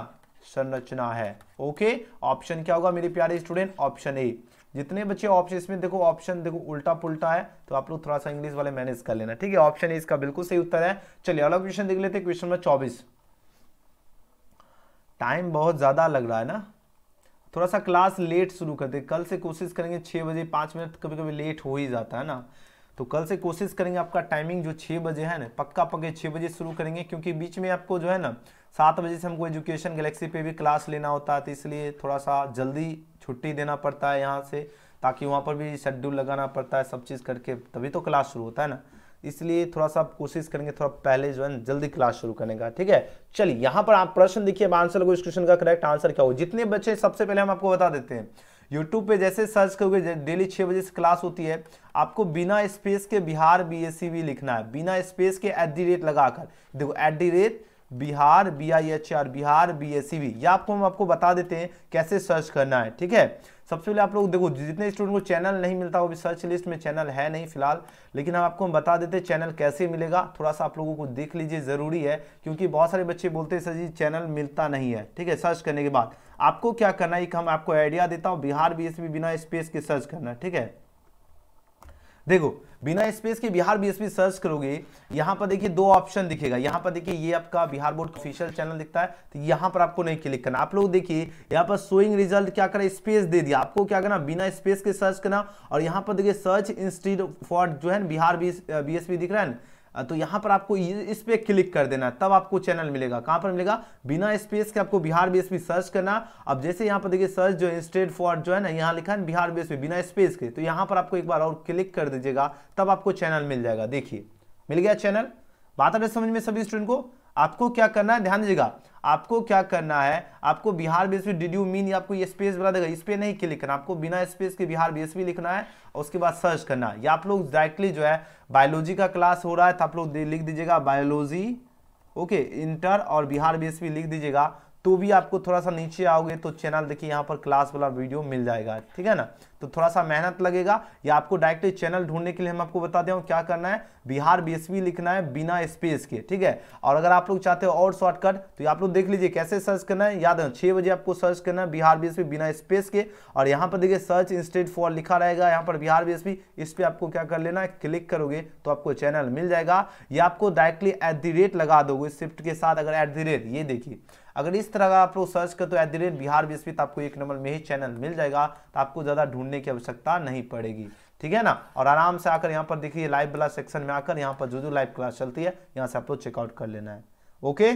संरचना है ओके ऑप्शन क्या होगा मेरे प्यारे स्टूडेंट ऑप्शन ए जितने बच्चे ऑप्शन इसमें देखो ऑप्शन देखो उल्टा पुल्टा है तो आप लोग थोड़ा सा इंग्लिश वाले मैनेज कर लेना ठीक है ऑप्शन ए इसका बिल्कुल सही उत्तर है चलिए अगला क्वेश्चन देख लेते क्वेश्चन नंबर चौबीस टाइम बहुत ज़्यादा लग रहा है ना थोड़ा सा क्लास लेट शुरू करते कल से कोशिश करेंगे छह बजे पांच मिनट कभी कभी लेट हो ही जाता है ना तो कल से कोशिश करेंगे आपका टाइमिंग जो छः बजे है ना पक्का पक्के छः बजे शुरू करेंगे क्योंकि बीच में आपको जो है ना सात बजे से हमको एजुकेशन गैलेक्सी पे भी क्लास लेना होता है तो इसलिए थोड़ा सा जल्दी छुट्टी देना पड़ता है यहाँ से ताकि वहाँ पर भी शेड्यूल लगाना पड़ता है सब चीज़ करके तभी तो क्लास शुरू होता है ना इसलिए थोड़ा सा आप कोशिश करेंगे थोड़ा पहले जो है जल्दी क्लास शुरू करने का ठीक है चलिए यहाँ पर आप प्रश्न देखिए आंसर को इस क्वेश्चन का करेक्ट आंसर क्या हो जितने बच्चे सबसे पहले हम आपको बता देते हैं यूट्यूब पे जैसे सर्च करोगे डेली छः बजे से क्लास होती है आपको बिना स्पेस के बिहार बी एस सी लिखना है बिना स्पेस के एट दी रेट लगाकर देखो at the rate Bihar B I H R Bihar B S C B या आपको हम आपको बता देते हैं कैसे सर्च करना है ठीक है सबसे पहले आप लोग देखो जितने स्टूडेंट को चैनल नहीं मिलता वो भी सर्च लिस्ट में चैनल है नहीं फिलहाल लेकिन हम आपको हम बता देते हैं चैनल कैसे मिलेगा थोड़ा सा आप लोगों को देख लीजिए ज़रूरी है क्योंकि बहुत सारे बच्चे बोलते हैं सर जी चैनल मिलता नहीं है ठीक है सर्च करने के बाद आपको क्या करना है एक हम आपको आइडिया देता हूं बिहार बीएसपी बिना स्पेस के सर्च करना ठीक है देखो बिना स्पेस के बिहार बीएसपी सर्च करोगे यहां पर देखिए दो ऑप्शन दिखेगा यहां पर देखिए ये आपका बिहार बोर्ड ऑफिशियल चैनल दिखता है तो यहां पर आपको नहीं क्लिक करना आप लोग देखिए यहां पर शोइंग रिजल्ट क्या करा स्पेस दे दिया आपको क्या करना बिना स्पेस के सर्च करना और यहां पर देखिए सर्च इंस्टीट्यूट फॉर जो है बिहार बीएसपी दिख रहा है तो यहां पर आपको इस पर क्लिक कर देना तब आपको चैनल मिलेगा कहां पर मिलेगा बिना स्पेस के आपको बिहार बेस में सर्च करना अब जैसे यहां पर देखिए सर्च जो है स्टेट फॉर जो है ना यहां लिखा है बिहार बेस में बिना स्पेस के तो यहां पर आपको एक बार और क्लिक कर दीजिएगा तब आपको चैनल मिल जाएगा देखिए मिल गया चैनल बात आ समझ में सभी स्टूडेंट को आपको क्या करना है ध्यान दीजिएगा आपको क्या करना है आपको Bihar BSP did you mean आपको ये स्पेस बना देगा इस पर नहीं क्लिक करना आपको बिना स्पेस के बिहार बीएसपी लिखना है और उसके बाद सर्च करना है या आप लोग डायरेक्टली जो है बायोलॉजी का क्लास हो रहा है तो आप लोग लिख दीजिएगा बायोलॉजी ओके इंटर और बिहार बीएसपी लिख दीजिएगा तो भी आपको थोड़ा सा नीचे आओगे तो चैनल देखिए यहाँ पर क्लास वाला वीडियो मिल जाएगा ठीक है ना तो थोड़ा सा मेहनत लगेगा या आपको डायरेक्टली चैनल ढूंढने के लिए हम आपको बता दें क्या करना है बिहार बीएसपी लिखना है बिना स्पेस के ठीक है और अगर आप लोग चाहते हो और शॉर्टकट तो आप लोग देख लीजिए कैसे सर्च करना है याद है बजे आपको सर्च करना है बिहार बीएसपी बिना स्पेस के और यहाँ पर देखिए सर्च इंस्टेट फॉर लिखा रहेगा यहाँ पर बिहार बीएसपी इस पर आपको क्या कर लेना है क्लिक करोगे तो आपको चैनल मिल जाएगा या आपको डायरेक्टली एट लगा दोगे शिफ्ट के साथ अगर एट ये देखिए अगर इस तरह का आप लोग सर्च कर तो एट द रेट बिहार विस्तृत तो आपको एक नंबर में ही चैनल मिल जाएगा तो आपको ज़्यादा ढूंढने की आवश्यकता नहीं पड़ेगी ठीक है ना और आराम से आकर यहाँ पर देखिए लाइव वाला सेक्शन में आकर यहाँ पर जो जो लाइव क्लास चलती है यहाँ से आप लोग चेकआउट कर लेना है ओके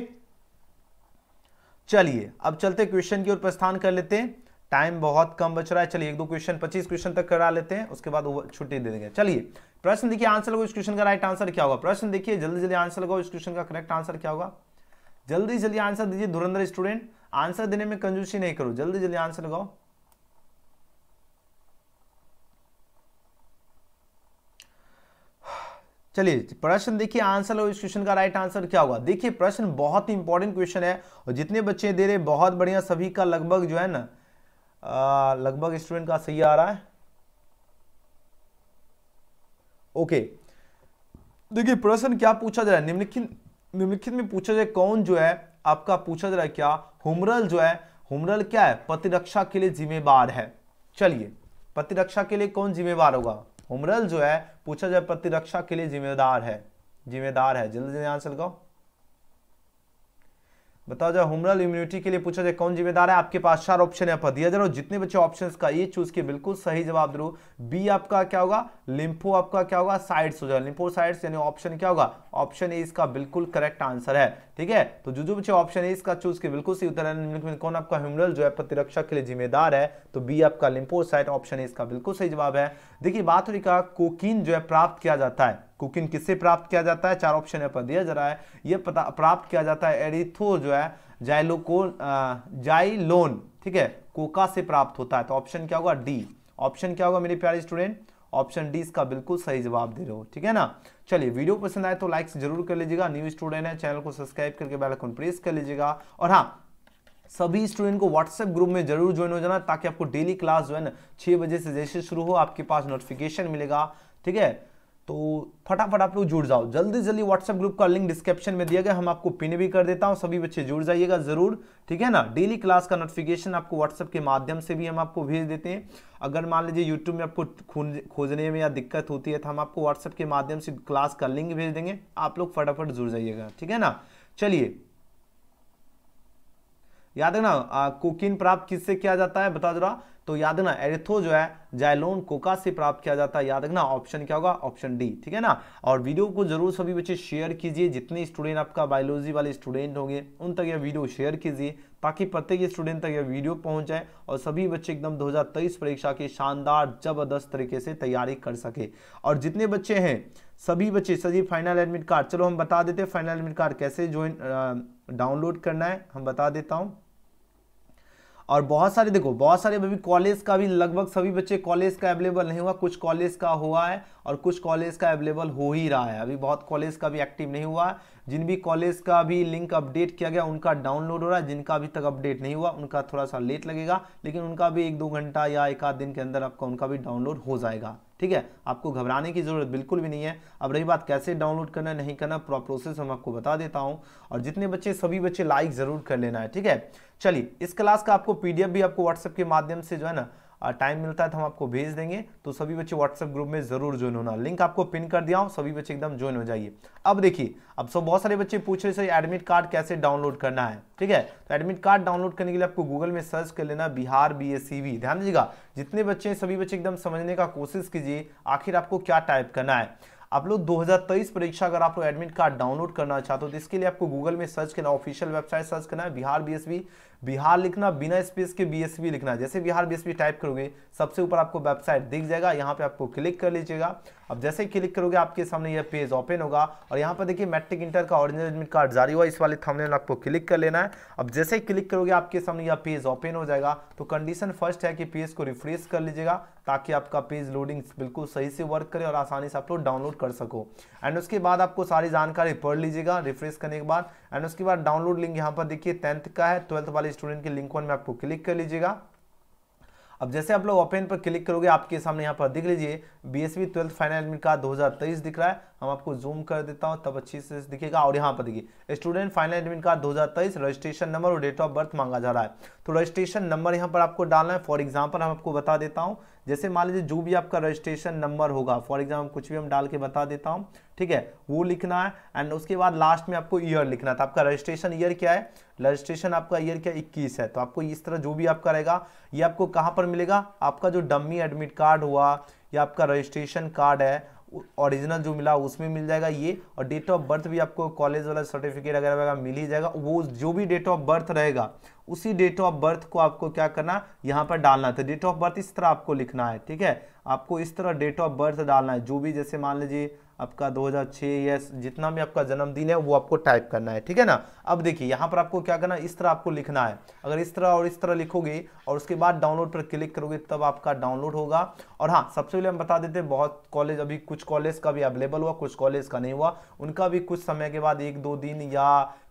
चलिए अब चलते क्वेश्चन की ओर प्रस्थान कर लेते हैं टाइम बहुत कम बच रहा है चलिए एक दो क्वेश्चन पच्चीस क्वेश्चन तक करा लेते हैं उसके बाद छुट्टी दे देंगे चलिए प्रश्न देखिए आंसर लगाओ इस क्वेश्चन का राइट आंसर क्या होगा प्रश्न देखिए जल्दी जल्दी आंसर लगाओ इस क्वेश्चन का करेक्ट आंसर क्या होगा जल्दी जल्दी आंसर दीजिए धुरंधर स्टूडेंट आंसर देने में कंजूसी नहीं करो जल्दी जल्दी आंसर लगाओ चलिए प्रश्न देखिए आंसर लो इस क्वेश्चन का राइट आंसर क्या होगा देखिए प्रश्न बहुत ही इंपॉर्टेंट क्वेश्चन है और जितने बच्चे दे रहे बहुत बढ़िया सभी का लगभग जो है ना लगभग स्टूडेंट का सही आ रहा है ओके देखिए प्रश्न क्या पूछा जा रहा है निम्नलिखित निम्नलिखित में पूछा जाए कौन जो है आपका पूछा जा रहा है क्या हुमरल जो है हुमरल क्या है प्रतिरक्षा के लिए जिम्मेवार है चलिए प्रतिरक्षा के लिए कौन जिम्मेवार होगा हुमरल जो है पूछा जाए प्रतिरक्षा के लिए जिम्मेदार है जिम्मेदार है जल्दी जल्दी आंसर लगाओ बताओ जाओ हुमरल इम्यूनिटी के लिए पूछा जाए कौन जिम्मेदार है आपके पास चार ऑप्शन यहाँ पर दिया जा रहा जितने बच्चे ऑप्शंस का ये चूज किए बिल्कुल सही जवाब दे बी आपका क्या होगा लिम्फो आपका क्या होगा साइड्स हो जाएगा लिम्फो साइड्स यानी ऑप्शन क्या होगा ऑप्शन ए इसका बिल्कुल करेक्ट आंसर है ठीक है तो जो जो बच्चे ऑप्शन ए इसका चूज के बिल्कुल सही उत्तर है कौन आपका ह्यूमरल जो है प्रतिरक्षा के लिए जिम्मेदार है तो बी आपका साइड ऑप्शन ए इसका बिल्कुल सही जवाब है देखिए बात हो रही का कोकिन जो है प्राप्त किया जाता है कुकिन किससे प्राप्त किया जाता है चार ऑप्शन यहाँ पर दिया जा रहा है ये पता प्राप्त किया जाता है एरिथो जो है जाइलोकोन जाइलोन ठीक है कोका से प्राप्त होता है तो ऑप्शन क्या होगा डी ऑप्शन क्या होगा मेरे प्यारे स्टूडेंट ऑप्शन डी इसका बिल्कुल सही जवाब दे रहे हो ठीक है ना चलिए वीडियो पसंद आए तो लाइक जरूर कर लीजिएगा न्यू स्टूडेंट है चैनल को सब्सक्राइब करके बेल आइकन प्रेस कर लीजिएगा और हाँ सभी स्टूडेंट को व्हाट्सएप ग्रुप में जरूर ज्वाइन हो जाना ताकि आपको डेली क्लास जो है ना छह बजे से जैसे शुरू हो आपके पास नोटिफिकेशन मिलेगा ठीक है तो फटाफट आप लोग जुड़ जाओ जल्दी जल्दी व्हाट्सएप ग्रुप का लिंक डिस्क्रिप्शन में दिया गया हम आपको पिन भी कर देता हूँ सभी बच्चे जुड़ जाइएगा जरूर ठीक है ना डेली क्लास का नोटिफिकेशन आपको व्हाट्सएप के माध्यम से भी हम आपको भेज देते हैं अगर मान लीजिए यूट्यूब में आपको खोजने में या दिक्कत होती है तो हम आपको व्हाट्सएप के माध्यम से क्लास का लिंक भेज देंगे आप लोग फटाफट जुड़ जाइएगा ठीक है ना चलिए याद है ना कोकिन प्राप्त किससे किया जाता है बता दो तो याद ना एरिथो जो है जाइलोन कोका से प्राप्त किया जाता है याद रखना ऑप्शन क्या होगा ऑप्शन डी ठीक है ना और वीडियो को जरूर सभी बच्चे शेयर कीजिए जितने स्टूडेंट आपका बायोलॉजी वाले स्टूडेंट होंगे उन तक यह वीडियो शेयर कीजिए ताकि प्रत्येक स्टूडेंट तक यह वीडियो पहुंच जाए और सभी बच्चे एकदम 2023 परीक्षा की शानदार जबरदस्त तरीके से तैयारी कर सके और जितने बच्चे हैं सभी बच्चे सर फाइनल एडमिट कार्ड चलो हम बता देते हैं फाइनल एडमिट कार्ड कैसे ज्वाइन डाउनलोड करना है हम बता देता हूँ और बहुत सारे देखो बहुत सारे अभी कॉलेज का भी लगभग सभी बच्चे कॉलेज का अवेलेबल नहीं हुआ कुछ कॉलेज का हुआ है और कुछ कॉलेज का अवेलेबल हो ही रहा है अभी बहुत कॉलेज का भी एक्टिव नहीं हुआ जिन भी कॉलेज का भी लिंक अपडेट किया गया उनका डाउनलोड हो रहा है जिनका अभी तक अपडेट नहीं हुआ उनका थोड़ा सा लेट लगेगा लेकिन उनका भी एक दो घंटा या एक आध दिन के अंदर आपका उनका भी डाउनलोड हो जाएगा ठीक है आपको घबराने की ज़रूरत बिल्कुल भी नहीं है अब रही बात कैसे डाउनलोड करना नहीं करना पूरा प्रोसेस हम आपको बता देता हूँ और जितने बच्चे सभी बच्चे लाइक ज़रूर कर लेना है ठीक है चलिए इस क्लास का आपको पीडीएफ भी आपको व्हाट्सएप के माध्यम से जो है ना टाइम मिलता है तो हम आपको भेज देंगे तो सभी बच्चे व्हाट्सएप ग्रुप में जरूर ज्वाइन होना लिंक आपको पिन कर दिया हूँ सभी बच्चे एकदम ज्वाइन हो जाइए अब देखिए अब सब बहुत सारे बच्चे पूछ रहे सर एडमिट कार्ड कैसे डाउनलोड करना है ठीक है तो एडमिट कार्ड डाउनलोड करने के लिए आपको गूगल में सर्च कर लेना बिहार बी एस ध्यान दीजिएगा जितने बच्चे हैं सभी बच्चे एकदम समझने का कोशिश कीजिए आखिर आपको क्या टाइप करना है आप लोग 2023 परीक्षा अगर आप लोग एडमिट कार्ड डाउनलोड करना चाहते हो तो इसके लिए आपको गूगल में सर्च करना ऑफिशियल वेबसाइट सर्च करना है बिहार बीएसबी बिहार लिखना बिना स्पेस के बीएसपी लिखना है जैसे बिहार बीएसपी टाइप करोगे सबसे ऊपर आपको वेबसाइट दिख जाएगा यहाँ पे आपको क्लिक कर लीजिएगा अब जैसे ही क्लिक करोगे आपके सामने यह पेज ओपन होगा और यहाँ पर देखिए मैट्रिक इंटर का ऑरिजिनल एडमिट कार्ड जारी हुआ इस वाले थंबनेल आपको क्लिक कर लेना है अब जैसे ही क्लिक करोगे आपके सामने यह पेज ओपन हो जाएगा तो कंडीशन फर्स्ट है कि पेज को रिफ्रेश कर लीजिएगा ताकि आपका पेज लोडिंग बिल्कुल सही से वर्क करे और आसानी से आप लोग डाउनलोड कर सको एंड उसके बाद आपको सारी जानकारी पढ़ लीजिएगा रिफ्रेश करने के बाद एंड उसके बाद डाउनलोड लिंक यहाँ पर देखिए टेंथ का है ट्वेल्थ वाले स्टूडेंट के लिंक वन में आपको क्लिक कर लीजिएगा अब जैसे आप लोग ओपन पर क्लिक करोगे आपके सामने यहाँ पर दिख लीजिए B S B twelfth final admit हजार तेईस दिख रहा है हम आपको जूम कर देता हूँ तब अच्छी से दिखेगा और यहाँ पर देखिए स्टूडेंट फाइनल एडमिट कार्ड दो रजिस्ट्रेशन नंबर और डेट ऑफ बर्थ मांगा जा रहा है तो रजिस्ट्रेशन नंबर यहाँ पर आपको डालना है फॉर एग्जाम्पल हम आपको बता देता हूँ जैसे मान लीजिए जो भी आपका रजिस्ट्रेशन नंबर होगा फॉर एग्जाम्पल कुछ भी हम डाल के बता देता हूँ ठीक है वो लिखना है एंड उसके बाद लास्ट में आपको ईयर लिखना था तो आपका रजिस्ट्रेशन ईयर क्या है रजिस्ट्रेशन आपका ईयर क्या इक्कीस है तो आपको इस तरह जो भी आपका रहेगा ये आपको कहाँ पर मिलेगा आपका जो डम्मी एडमिट कार्ड हुआ या आपका रजिस्ट्रेशन कार्ड है ओरिजिनल जो मिला उसमें मिल जाएगा ये और डेट ऑफ बर्थ भी आपको कॉलेज वाला सर्टिफिकेट अगर वगैरह मिल ही जाएगा वो जो भी डेट ऑफ बर्थ रहेगा उसी डेट ऑफ बर्थ को आपको क्या करना यहाँ पर डालना था डेट ऑफ बर्थ इस तरह आपको लिखना है ठीक है आपको इस तरह डेट ऑफ बर्थ डालना है जो भी जैसे मान लीजिए आपका 2006 या जितना भी आपका जन्मदिन है वो आपको टाइप करना है ठीक है ना अब देखिए यहाँ पर आपको क्या करना है इस तरह आपको लिखना है अगर इस तरह और इस तरह लिखोगे और उसके बाद डाउनलोड पर क्लिक करोगे तब आपका डाउनलोड होगा और हाँ सबसे पहले हम बता देते हैं बहुत कॉलेज अभी कुछ कॉलेज का भी अवेलेबल हुआ कुछ कॉलेज का नहीं हुआ उनका भी कुछ समय के बाद एक दो दिन या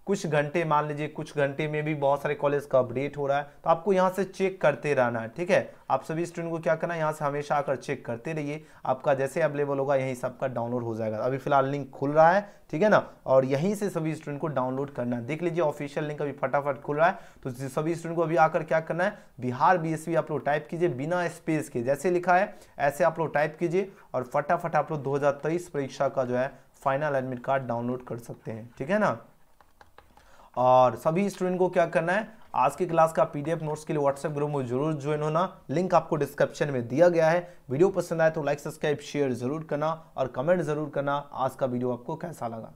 कुछ घंटे मान लीजिए कुछ घंटे में भी बहुत सारे कॉलेज का अपडेट हो रहा है तो आपको यहाँ से चेक करते रहना है ठीक है आप सभी स्टूडेंट को क्या करना है यहाँ से हमेशा आकर चेक करते रहिए आपका जैसे अवेलेबल होगा यहीं सबका डाउनलोड हो जाएगा अभी फिलहाल लिंक खुल रहा है ठीक है ना और यहीं से सभी स्टूडेंट को डाउनलोड करना है देख लीजिए ऑफिशियल लिंक अभी फटाफट खुल रहा है तो सभी स्टूडेंट को अभी आकर क्या करना है बिहार बी e आप लोग टाइप कीजिए बिना स्पेस के जैसे लिखा है ऐसे आप लोग टाइप कीजिए और फटाफट आप लोग दो परीक्षा का जो है फाइनल एडमिट कार्ड डाउनलोड कर सकते हैं ठीक है ना और सभी स्टूडेंट को क्या करना है आज की क्लास का पीडीएफ नोट्स के लिए व्हाट्सएप ग्रुप में जरूर ज्वाइन होना लिंक आपको डिस्क्रिप्शन में दिया गया है वीडियो पसंद आए तो लाइक सब्सक्राइब शेयर जरूर करना और कमेंट जरूर करना आज का वीडियो आपको कैसा लगा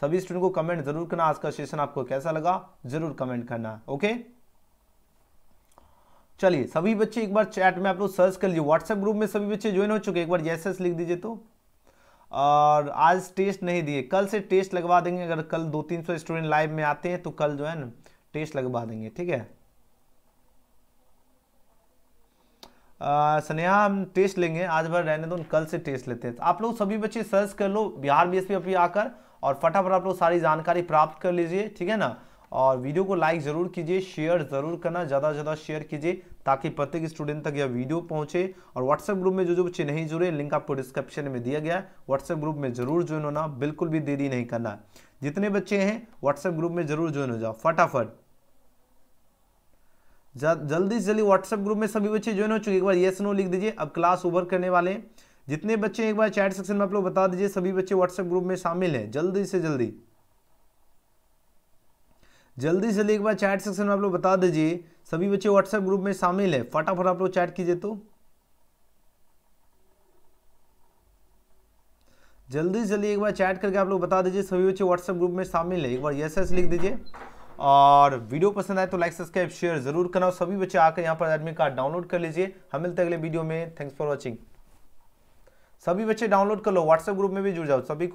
सभी स्टूडेंट को कमेंट जरूर करना आज का सेशन आपको कैसा लगा जरूर कमेंट करना ओके चलिए सभी बच्चे एक बार चैट में आप लोग सर्च कर लीजिए व्हाट्सएप ग्रुप में सभी बच्चे ज्वाइन हो चुके एक बार जैसे लिख दीजिए तो और आज टेस्ट नहीं दिए कल से टेस्ट लगवा देंगे अगर कल दो तीन सौ स्टूडेंट लाइव में आते हैं तो कल जो है ना टेस्ट लगवा देंगे ठीक है स्नेहा हम टेस्ट लेंगे आज भर रहने दो कल से टेस्ट लेते हैं आप लोग सभी बच्चे सर्च कर लो बिहार बी एस पी आकर और फटाफट आप लोग सारी जानकारी प्राप्त कर लीजिए ठीक है ना और वीडियो को लाइक ज़रूर कीजिए शेयर ज़रूर करना ज़्यादा से ज़्यादा शेयर कीजिए ताकि प्रत्येक स्टूडेंट तक यह वीडियो पहुंचे और व्हाट्सएप ग्रुप में जो जो बच्चे नहीं जुड़े लिंक आपको डिस्क्रिप्शन में दिया गया है व्हाट्सएप ग्रुप में जरूर ज्वाइन होना बिल्कुल भी देरी नहीं करना जितने बच्चे हैं व्हाट्सएप ग्रुप में जरूर ज्वाइन हो जाओ फटाफट जल्दी से जल्दी व्हाट्सएप ग्रुप में सभी बच्चे ज्वाइन हो चुके एक बार येस नो लिख दीजिए अब क्लास ओवर करने वाले जितने बच्चे एक बार चैट सेक्शन में आप लोग बता दीजिए सभी बच्चे व्हाट्सएप ग्रुप में शामिल हैं जल्दी से जल्दी जल्दी से जल्दी एक बार चैट सेक्शन में आप लोग बता दीजिए सभी बच्चे व्हाट्सएप ग्रुप में शामिल है फटाफट आप लोग चैट कीजिए तो जल्दी से जल्दी एक बार चैट करके आप लोग बता दीजिए सभी बच्चे व्हाट्सएप ग्रुप में शामिल है एक बार यस एस लिख दीजिए और वीडियो पसंद आए तो लाइक सब्सक्राइब शेयर जरूर कराओ सभी बच्चे आकर यहाँ पर एडमिट कार्ड डाउनलोड कर लीजिए हम मिलते हैं अगले वीडियो में थैंक्स फॉर वॉचिंग सभी बच्चे डाउनलोड कर लो व्हाट्सएप ग्रुप में भी जुड़ जाओ सभी को